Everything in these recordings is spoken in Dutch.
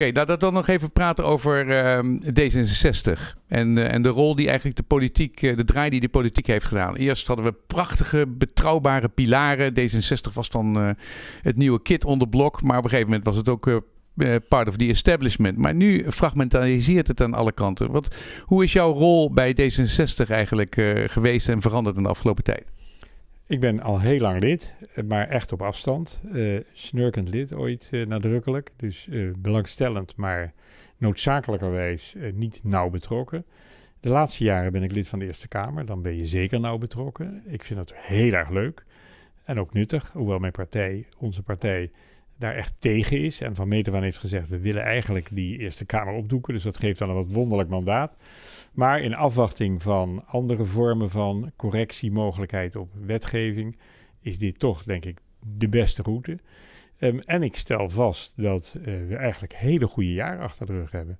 Oké, okay, laten we dan nog even praten over ehm, D66 en, eh, en de rol die eigenlijk de politiek, eh, de draai die de politiek heeft gedaan. Eerst hadden we prachtige, betrouwbare pilaren. D66 was dan eh, het nieuwe kit onder blok, maar op een gegeven moment was het ook part of the establishment. Maar nu fragmentaliseert het aan alle kanten. Wat, hoe is jouw rol bij D66 eigenlijk geweest en veranderd in de afgelopen tijd? Ik ben al heel lang lid, eh, maar echt op afstand. Eh, snurkend lid ooit eh, nadrukkelijk. Dus belangstellend, maar noodzakelijkerwijs niet nauw betrokken. De laatste jaren ben ik lid van de Eerste Kamer. Dan ben je zeker nauw betrokken. Ik vind dat heel erg leuk en ook nuttig. Hoewel mijn partij, onze partij, daar echt tegen is. En Van Meterwaan heeft gezegd, we willen eigenlijk die Eerste Kamer opdoeken. Dus dat geeft dan een wat wonderlijk mandaat. Maar in afwachting van andere vormen van correctiemogelijkheid op wetgeving... is dit toch, denk ik, de beste route. Ehm, en ik stel vast dat eh, we eigenlijk hele goede jaren achter de rug hebben.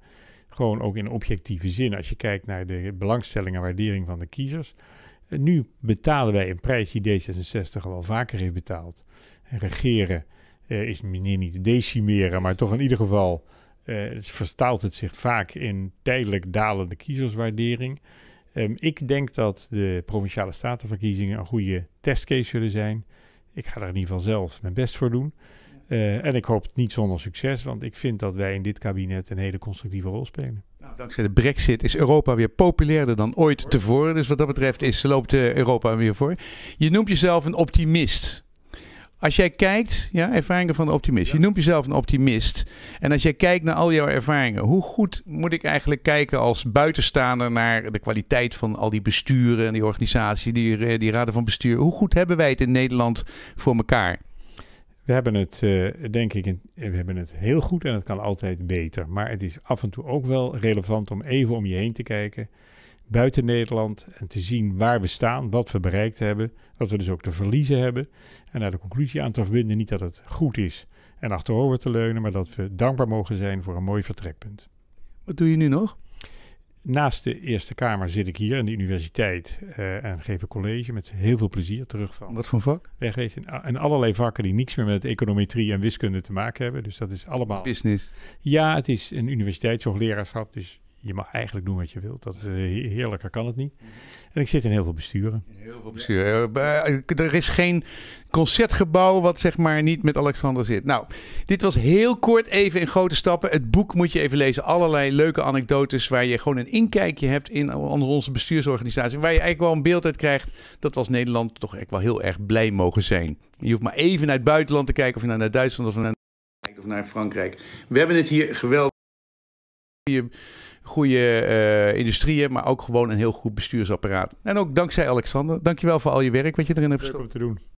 Gewoon ook in objectieve zin, als je kijkt naar de belangstelling en waardering van de kiezers. Eh, nu betalen wij een prijs die D66 al wel vaker heeft betaald. Regeren eh, is meneer niet decimeren, maar toch in ieder geval eh, het vertaalt het zich vaak in tijdelijk dalende kiezerswaardering. Ehm, ik denk dat de provinciale statenverkiezingen een goede testcase zullen zijn. Ik ga er in ieder geval zelf mijn best voor doen. Eh, en ik hoop het niet zonder succes, want ik vind dat wij in dit kabinet een hele constructieve rol spelen. Nou, dankzij de brexit is Europa weer populairder dan ooit tevoren. Dus wat dat betreft is, loopt Europa weer voor. Je noemt jezelf een optimist. Als jij kijkt, ja, ervaringen van de optimist. Je noemt jezelf een optimist. En als jij kijkt naar al jouw ervaringen, hoe goed moet ik eigenlijk kijken als buitenstaander naar de kwaliteit van al die besturen en die organisatie, die, eh, die raden van bestuur? Hoe goed hebben wij het in Nederland voor elkaar? We hebben het, eh, denk ik, we hebben het heel goed en het kan altijd beter. Maar het is af en toe ook wel relevant om even om je heen te kijken buiten Nederland en te zien waar we staan, wat we bereikt hebben, wat we dus ook te verliezen hebben. En naar de conclusie aan te verbinden, niet dat het goed is en achterover te leunen, maar dat we dankbaar mogen zijn voor een mooi vertrekpunt. Wat doe je nu nog? Naast de Eerste Kamer zit ik hier aan de universiteit eh, en geef een college met heel veel plezier terug van. Wat voor vak? Wegwezen in, allerlei vakken die niks meer met econometrie en wiskunde te maken hebben. Dus dat is allemaal. Business. Ja, het is een universiteitshoogleraarschap. Dus je mag eigenlijk doen wat je wilt. Dat, eh, heerlijker kan het niet. En ik zit in heel veel besturen. Heel veel besturen. Eh, eh, er is geen concertgebouw wat zeg maar niet met Alexander zit. Nou, dit was heel kort even in grote stappen. Het boek moet je even lezen. Allerlei leuke anekdotes waar je gewoon een inkijkje hebt in onze bestuursorganisatie. Waar je eigenlijk wel een beeld uit krijgt dat was Nederland toch echt wel heel erg blij mogen zijn. Je hoeft maar even naar het buitenland te kijken of je naar Duitsland of naar, of naar Frankrijk. We hebben het hier geweldig goede eh, industrieën, maar ook gewoon een heel goed bestuursapparaat. En ook dankzij Alexander. Dankjewel voor al je werk wat je erin hebt gestopt.